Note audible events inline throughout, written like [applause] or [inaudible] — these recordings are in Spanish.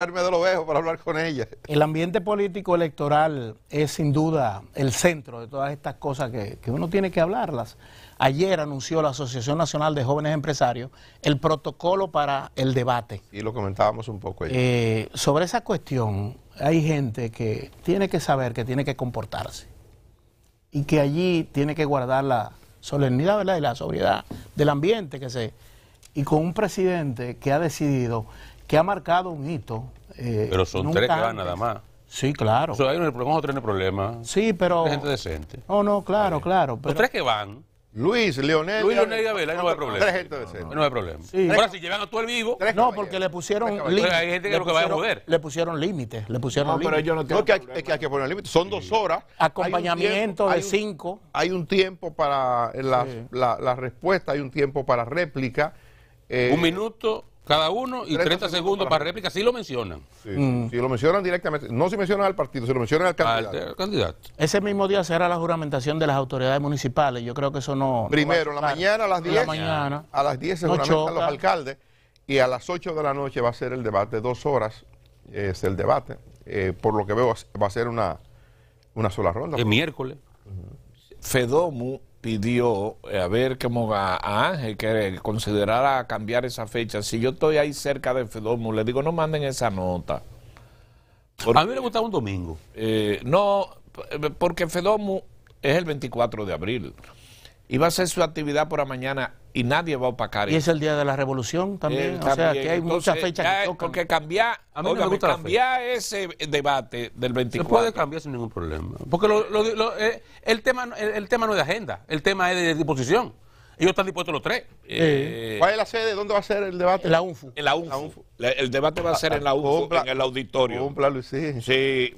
para hablar con ella. El ambiente político electoral es sin duda el centro de todas estas cosas que, uno tiene que hablarlas. Ayer anunció la Asociación Nacional de Jóvenes Empresarios el protocolo para el debate. Y lo comentábamos un poco ayer. Eh, sobre esa cuestión, hay gente que tiene que saber que tiene que comportarse y que allí tiene que guardar la solemnidad ¿verdad? y la sobriedad del ambiente que se... Y con un presidente que ha decidido que ha marcado un hito. Eh, pero son tres que van nada más. Sí, claro. O sea, hay un problema, otro tiene problema. Sí, pero... Hay gente decente. Oh, no, claro, claro. Los tres que van... Luis, Leonel... Luis, Leonel y Abel, ahí no, hay problema. Tres gente decente. No, no, hay problema. Sí. Ahora, si llevan a tú el vivo... no, porque le pusieron límites. Hay gente que lo que va a mover. Le pusieron límites, le pusieron límites. No, pero yo no tengo que Es que hay que poner límites. Son dos horas. Acompañamiento tiempo, de cinco. Hay un tiempo para la, respuesta, hay un tiempo para réplica. un eh, minuto cada uno y 30, segundos para, réplica, si lo mencionan. Si lo mencionan directamente, no si mencionan al partido, si lo mencionan al candidato. Ese mismo día será la juramentación de las autoridades municipales, yo creo que eso no... Primero, la mañana a las 10, a las 10 se juramentan los alcaldes y a las 8 de la noche va a ser el debate, dos horas eh, es el debate, eh, por lo que veo va a ser una, sola ronda. El miércoles. Uh pidió eh, a ver cómo a, Ángel que considerara cambiar esa fecha. Si yo estoy ahí cerca de Fedomu, le digo, no manden esa nota. a mí me gustaba un domingo. Eh, no, porque Fedomu es el 24 de abril. iba a ser su actividad por la mañana y nadie va a opacar. Y es el día de la revolución también. Eh, o sea, que hay muchas fechas que Porque cambiar, a mí me gusta cambiar ese debate del 24. Se puede cambiar sin ningún problema. Porque eh, el, tema, el, tema no es de agenda, el tema es de, disposición. Ellos están dispuestos los tres. Eh, ¿Cuál es la sede? ¿Dónde va a ser el debate? La UNFU. En la UNFU. el debate va a ser en la ah, UNFU, en el auditorio. sí. Sí.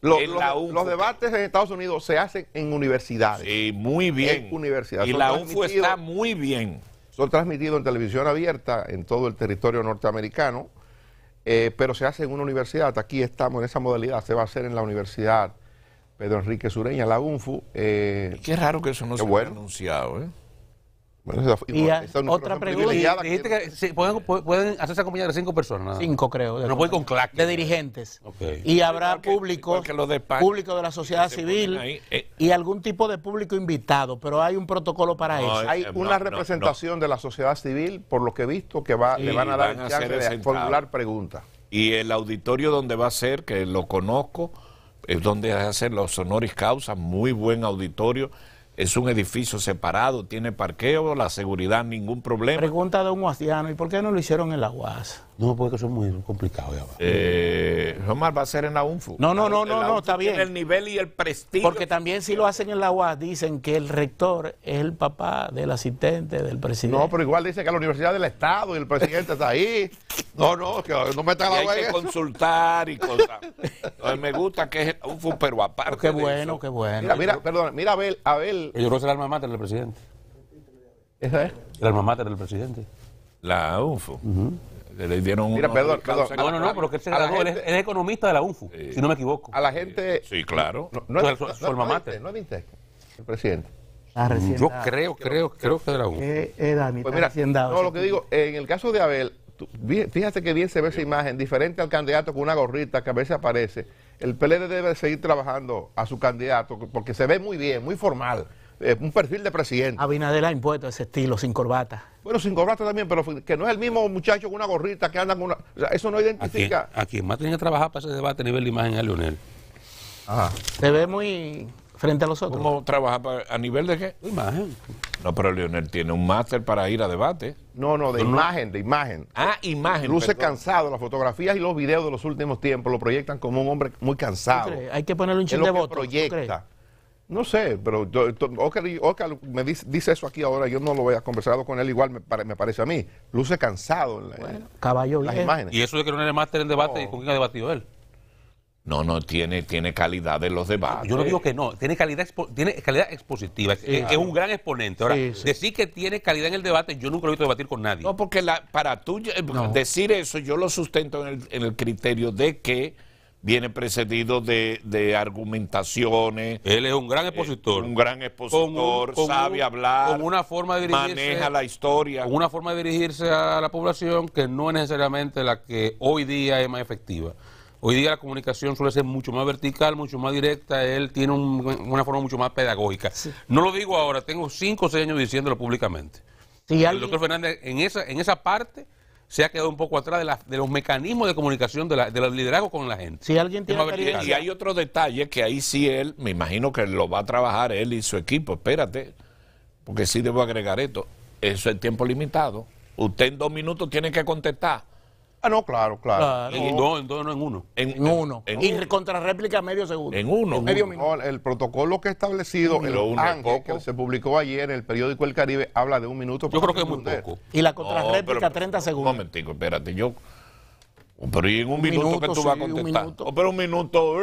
Los, debates en Estados Unidos se hacen en universidades. Sí, muy bien. En universidades. Y la UNFU está muy bien. Son transmitidos en televisión abierta en todo el territorio norteamericano, eh, pero se hace en una universidad. Aquí estamos en esa modalidad. Se va a hacer en la Universidad Pedro Enrique Sureña, la UNFU. Eh, Qué raro que eso no se haya anunciado, ¿eh? y otra pregunta. que, pueden, hacerse acompañar de cinco personas. Cinco, creo. no con De dirigentes. Y habrá público, de público de la sociedad civil eh. y algún tipo de público invitado, pero hay un protocolo para eso. Hay eh, una representación de la sociedad civil, por lo que he visto, que va, le van a dar chance de formular preguntas. Y el auditorio donde va a ser, que lo conozco, es donde hacen los honoris causa, muy buen auditorio es un edificio separado, tiene parqueo, la seguridad, ningún problema. Pregunta a un Guastiano, ¿y por qué no lo hicieron en la UAS? No, porque eso es muy complicado. Ya va. Eh, va a ser en la UNFU. No, no, no, no, está bien. El nivel y el prestigio. Porque también si lo hacen en la UAS, dicen que el rector es el papá del asistente del presidente. No, pero igual dice que la universidad del Estado y el presidente está ahí. No, no, que no me está la Hay que consultar y cosas. me gusta que es UNFU, pero aparte. Qué bueno, qué bueno. Mira, mira, perdón, mira, Abel. Abel. Yo creo que es el alma mater del presidente. ¿Esa es? El alma mater del presidente. La UNFU le dieron Mira, perdón, perdón. No, no, no, pero que se senador es, economista de la UFU, si no me equivoco. A la gente. Eh, sí, claro. No, no, es, no, no, el presidente. Mm, yo creo, creo, creo que de la UFU ¿Qué pues mira, no, lo que digo, en el caso de Abel, fíjate que bien se ve esa imagen, diferente al candidato con una gorrita que a veces aparece. El PLD debe seguir trabajando a su candidato porque se ve muy bien, muy formal. Eh, un perfil de presidente. Abinader ha impuesto ese estilo, sin corbata. Bueno, sin gorrata también, pero que no es el mismo muchacho con una gorrita que anda con una. eso no identifica. A quien, más tiene que trabajar para ese debate a nivel de imagen a ¿eh, Leonel. Se ve muy frente a los otros. ¿Cómo trabaja a nivel de qué? imagen. No, pero Leonel tiene un máster para ir a debate. No, no, de imagen, de imagen. Ah, imagen. Luce cansado. Las fotografías y los videos de los últimos tiempos lo proyectan como un hombre muy cansado. Hay que ponerle un chiste de voto. proyecta. No sé, pero Oscar, me dice, eso aquí ahora, yo no lo a conversado con él igual, me, parece a mí. Luce cansado en bueno, caballo las Y eso de que no era máster en debate, y ¿con quién ha debatido él? No, no, tiene, tiene calidad en los debates. Yo no digo que no, tiene calidad, tiene calidad expositiva, es, un gran exponente. Ahora, decir que tiene calidad en el debate, yo nunca lo he visto debatir con nadie. No, porque la, para tú eh, decir eso, yo lo sustento en el, en el criterio de que viene precedido de, argumentaciones. Él es un gran eh, expositor. un gran expositor, sabe hablar. Con una forma de Maneja la historia. Con una forma de dirigirse a la población que no es necesariamente la que hoy día es más efectiva. Hoy día la comunicación suele ser mucho más vertical, mucho más directa, él tiene una forma mucho más pedagógica. No lo digo ahora, tengo cinco o seis años diciéndolo públicamente. El doctor Fernández en esa, en esa parte se ha quedado un poco atrás de, de los mecanismos de comunicación de, los liderazgos con la gente. Si alguien y, y, hay otro detalle que ahí sí él, me imagino que lo va a trabajar él y su equipo. Espérate, porque sí debo agregar esto. Eso es tiempo limitado. Usted en dos minutos tiene que contestar. Ah, no, claro, claro. claro. En dos, no, no en uno. En, uno. y contrarréplica medio segundo. En uno. medio minuto. El protocolo que ha establecido el ANGE, que se publicó ayer en el periódico El Caribe, habla de un minuto. Yo creo que es muy poco. Y la contrarréplica, treinta 30 segundos. Un momentico, espérate. Yo. Pero y en un, minuto, que tú vas a contestar. Un oh, pero un minuto.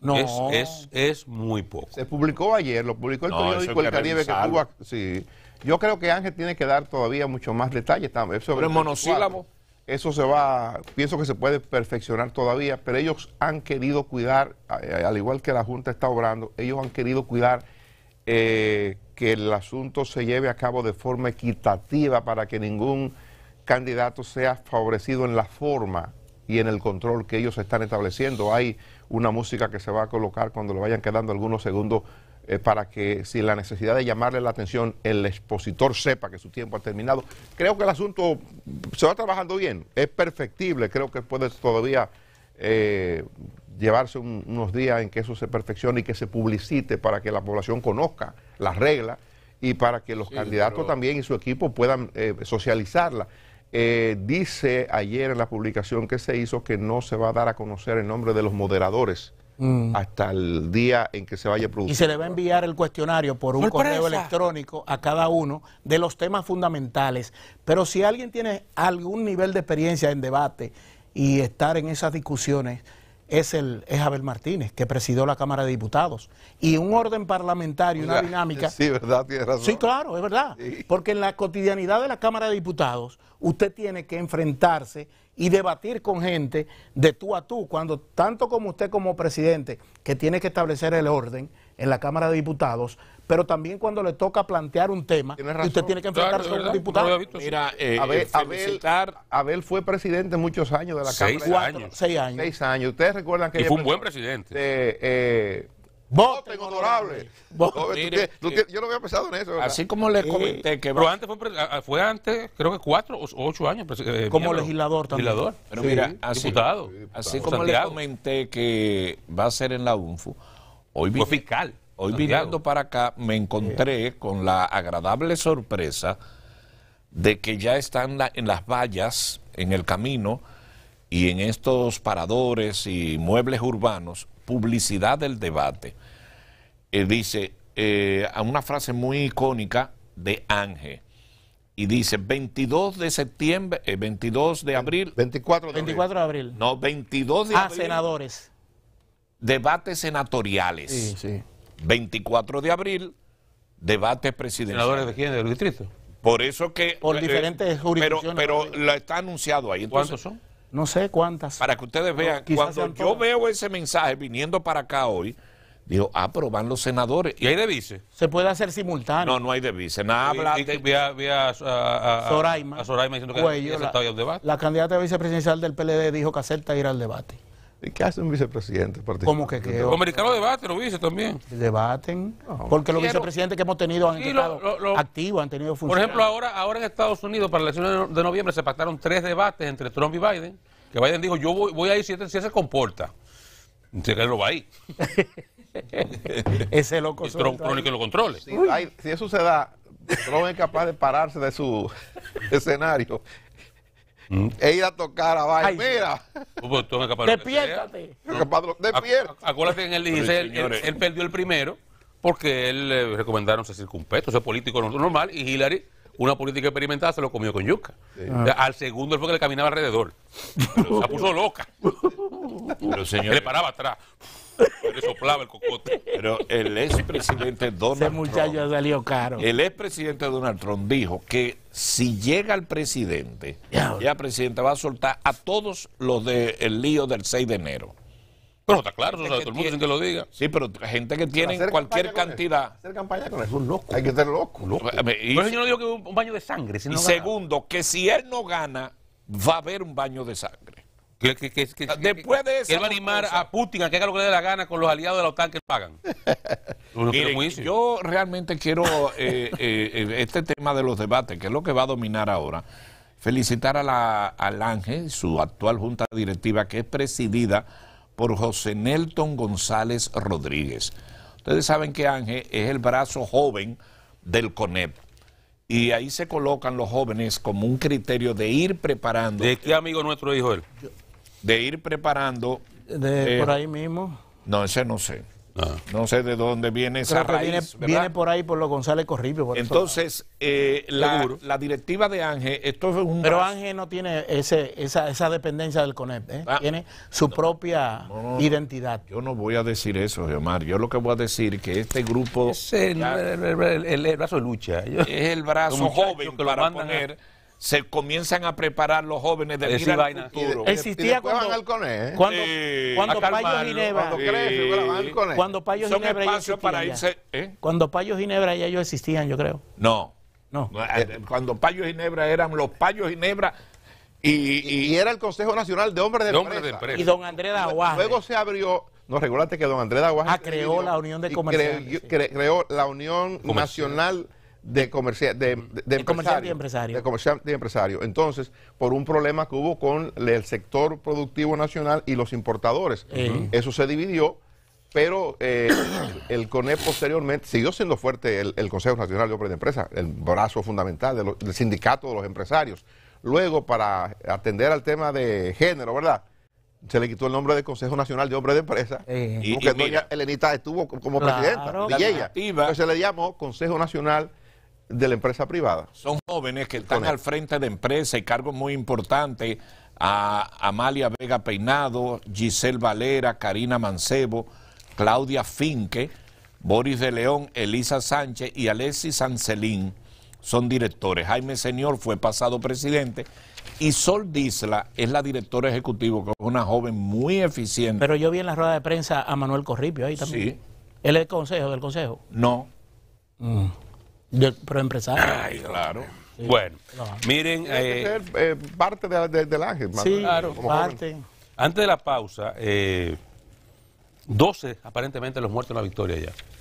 No. Es, es, es, muy poco. Se publicó ayer, lo publicó el periódico El Caribe que Cuba. Sí. Yo creo que Ángel tiene que dar todavía mucho más detalles. Sobre pero el monosílabos. Eso se va, pienso que se puede perfeccionar todavía, pero ellos han querido cuidar, eh, eh, al igual que la Junta está obrando, ellos han querido cuidar eh, que el asunto se lleve a cabo de forma equitativa para que ningún candidato sea favorecido en la forma y en el control que ellos están estableciendo. Hay una música que se va a colocar cuando le vayan quedando algunos segundos eh, para que si la necesidad de llamarle la atención el expositor sepa que su tiempo ha terminado. Creo que el asunto se va trabajando bien, es perfectible, creo que puede todavía eh, llevarse unos días en que eso se perfeccione y que se publicite para que la población conozca las reglas y para que los candidatos también y su equipo puedan eh, socializarla. dice ayer en la publicación que se hizo que no se va a dar a conocer el nombre de los moderadores Mm. hasta el día en que se vaya a producir. Y se le va a enviar el cuestionario por un correo electrónico a cada uno de los temas fundamentales. Pero si alguien tiene algún nivel de experiencia en debate y estar en esas discusiones, es, el, es Abel Martínez, que presidió la Cámara de Diputados. Y un orden parlamentario, una dinámica. Sí, ¿verdad? Tiene razón. Sí, claro, es verdad. Porque en la cotidianidad de la Cámara de Diputados, usted tiene que enfrentarse y debatir con gente de tú a tú, cuando tanto como usted como presidente, que tiene que establecer el orden en la Cámara de Diputados, pero también cuando le toca plantear un tema, usted tiene que enfrentarse eh, a un diputado. Mira, Abel, Abel, fue presidente muchos años de la seis Cámara. Años. seis años. Seis años. Ustedes recuerdan que... Y fue un buen presidente. eh, Voten, honorable. yo no había pensado en eso. Así como le comenté que... fue, antes, creo que cuatro o ocho años. Eh, como legislador también. Legislador. Pero mira, así, diputado, así como le comenté que va a ser en la UNFU, hoy... Fue fiscal. Hoy mirando para acá me encontré con la agradable sorpresa de que ya están en las vallas, en el camino y en estos paradores y muebles urbanos, publicidad del debate. Eh, dice eh, una frase muy icónica de Ángel. Y dice 22 de septiembre, 22 eh, de abril. 24 de 24 abril. de abril. No, 22 de ah, abril. senadores. Debates senatoriales. Sí, sí. 24 de abril, debate presidencial. ¿Senadores de quién? ¿Del distrito? Por eso que... Por eh, diferentes jurisdicciones. Pero, lo está anunciado ahí. ¿Cuántos son? No sé cuántas. Para que ustedes vean, cuando yo veo ese mensaje viniendo para acá hoy, digo, ah, pero van los senadores. ¿Y hay de vice? Se puede hacer simultáneo. No, no hay de vice. Nada habla a, Soraima. diciendo que la, el debate. La candidata vicepresidencial del PLD dijo que acepta ir al debate. ¿Y qué hace un vicepresidente? ¿Cómo que qué? Los americanos debaten, los vice también. Debaten. porque los vicepresidentes que hemos tenido han estado activos, han tenido funciones. Por ejemplo, ahora, ahora en Estados Unidos, para la elección de noviembre, se pactaron tres debates entre Trump y Biden. Que Biden dijo: Yo voy, a ir si este, él se comporta. Entonces, que lo va a ir. [laughs] Ese loco. Trump que lo controle. si eso se da, Trump es capaz de pararse de su [laughs] escenario e ir a tocar a Despiértate. Acuérdate que en él, perdió el primero porque él eh, recomendaron ese circunpeto, ese político normal y Hillary una política experimentada se lo comió con yuca. Al segundo él fue que le caminaba alrededor. se puso loca. Pero señor. Le paraba atrás que soplaba el cocote. Pero el expresidente Donald Ese muchacho Trump, caro. El expresidente Donald Trump dijo que si llega el presidente, ya, presidenta va a soltar a todos los del lío del 6 de enero. Pero está claro, todo el mundo que lo diga. Sí, pero gente que tiene cualquier cantidad. campaña Hay que ser loco. Eh, yo que un baño de sangre. y segundo, que si él no gana, va a haber un baño de sangre. Que, Después de eso. va a animar a Putin a que haga lo que le dé la gana con los aliados de la OTAN que pagan. yo realmente quiero eh, eh, eh, este tema de los debates, que es lo que va a dominar ahora. Felicitar a la, al Ángel, su actual junta directiva, que es presidida por José Nelton González Rodríguez. Ustedes saben que Ángel es el brazo joven del CONEP. Y ahí se colocan los jóvenes como un criterio de ir preparando. ¿De qué amigo nuestro dijo él? de ir preparando. por eh, ahí mismo. No, ese no sé. Ah. No sé de dónde viene esa Viene, viene, por ahí, por lo González Corripio. Entonces, eh, la, la, directiva de Ángel, esto es un. Pero Ángel no tiene ese, esa, esa dependencia del CONEP, ¿eh? ah. tiene su propia identidad. Yo no voy a decir eso, Omar. Yo lo que voy a decir que este grupo. Es el, brazo de lucha. es el brazo joven que para poner se comienzan a preparar los jóvenes de mirar vaina. futuro. Existía cuando, van al ¿eh? cuando, cuando Payo Ginebra. Cuando, crece, eh, van cuando Payo Ginebra y Cuando Payo Ginebra ya ellos existían, yo creo. No. No. Eh, eh, cuando Payo Ginebra eran los payo Ginebra. Y, y, y, era el Consejo Nacional de Hombres de, Empresa. Y don Andrés aguas Luego se abrió. No, regulate que don Andrés aguas ah, creó la Unión de Comerciantes. Creó, creó la Unión Nacional de, de, comerciante y empresario. De comerciante y empresario. Entonces, por un problema que hubo con el sector productivo nacional y los importadores. Eso se dividió, pero eh, el CONEP posteriormente siguió siendo fuerte el, Consejo Nacional de Obras de Empresa el brazo fundamental del sindicato de los empresarios. Luego, para atender al tema de género, ¿verdad? se le quitó el nombre de Consejo Nacional de Hombres de Empresa, porque y, doña Elenita estuvo como presidenta, y ella, se le llamó Consejo Nacional de la empresa privada. Son jóvenes que están al frente de empresas y cargos muy importantes. A Amalia Vega Peinado, Giselle Valera, Karina Mancebo, Claudia Finque, Boris de León, Elisa Sánchez y Alexis Ancelín son directores. Jaime Señor fue pasado presidente y Sol Disla es la directora ejecutiva, que es una joven muy eficiente. Pero yo vi en la rueda de prensa a Manuel Corripio ahí también. Sí. ¿Él es el consejo del consejo? No. Mm pero empresario. Bueno, miren. Eh, eh, parte del ángel, Sí, claro, Antes de la pausa, eh, 12 aparentemente los muertos en la victoria ya.